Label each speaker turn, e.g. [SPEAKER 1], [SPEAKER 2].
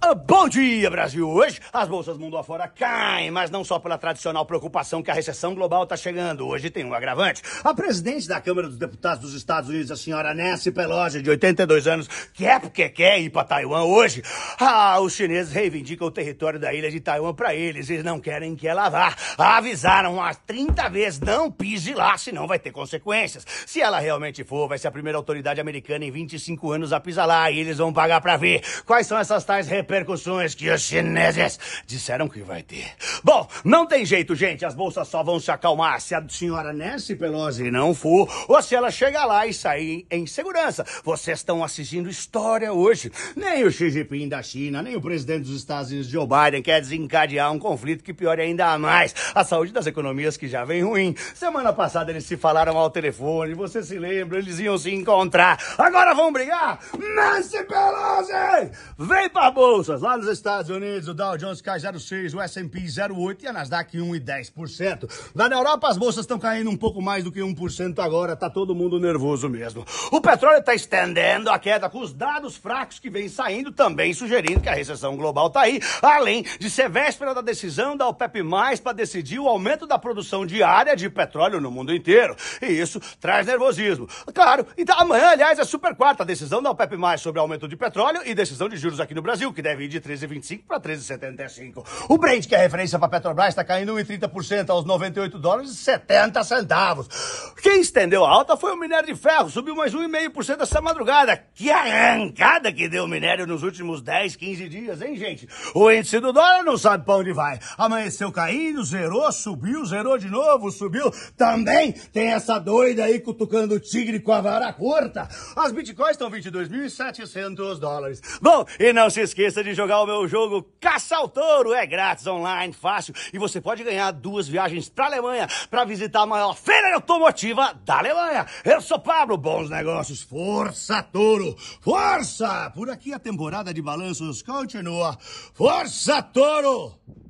[SPEAKER 1] Ah, bom dia, Brasil! Hoje as bolsas mundo afora caem, mas não só pela tradicional preocupação que a recessão global está chegando. Hoje tem um agravante. A presidente da Câmara dos Deputados dos Estados Unidos, a senhora Nancy Pelosi, de 82 anos, quer é porque quer ir para Taiwan hoje. Ah, os chineses reivindicam o território da ilha de Taiwan para eles. Eles não querem que ela vá. Avisaram as 30 vezes, não pise lá, senão vai ter consequências. Se ela realmente for, vai ser a primeira autoridade americana em 25 anos a pisar lá e eles vão pagar para ver. Quais são essas tais repercussões que os chineses disseram que vai ter. Bom, não tem jeito, gente. As bolsas só vão se acalmar se a senhora Nancy Pelosi não for ou se ela chegar lá e sair em segurança. Vocês estão assistindo história hoje. Nem o Xi Jinping da China, nem o presidente dos Estados Unidos, Joe Biden, quer desencadear um conflito que piore ainda mais a saúde das economias que já vem ruim. Semana passada eles se falaram ao telefone, você se lembra, eles iam se encontrar. Agora vão brigar? Nancy Pelosi! Vem pra bolsa! bolsas. Lá nos Estados Unidos, o Dow Jones cai 0,6%, o S&P 0,8% e a Nasdaq 1,10%. Lá na Europa, as bolsas estão caindo um pouco mais do que 1% agora. Tá todo mundo nervoso mesmo. O petróleo está estendendo a queda com os dados fracos que vêm saindo, também sugerindo que a recessão global está aí. Além de ser véspera da decisão da OPEP+, para decidir o aumento da produção diária de petróleo no mundo inteiro. E isso traz nervosismo. Claro, então amanhã, aliás, é super quarta, a decisão da OPEP+, sobre aumento de petróleo e decisão de juros aqui no Brasil, que deve ir de 13,25 para 13,75. O Brent, que é referência para Petrobras, está caindo 1,30% aos 98 dólares e 70 centavos. Quem estendeu a alta foi o minério de ferro, subiu mais 1,5% essa madrugada. Que arrancada que deu o minério nos últimos 10, 15 dias, hein, gente? O índice do dólar não sabe para onde vai. Amanheceu caindo, zerou, subiu, zerou de novo, subiu. Também tem essa doida aí cutucando o tigre com a vara curta. As bitcoins estão 22.700 dólares. Bom, e não se esqueça de jogar o meu jogo Caça ao Touro. É grátis, online, fácil. E você pode ganhar duas viagens para Alemanha para visitar a maior feira automotiva da Alemanha. Eu sou Pablo, bons negócios. Força, Touro! Força! Por aqui a temporada de balanços continua. Força, Touro!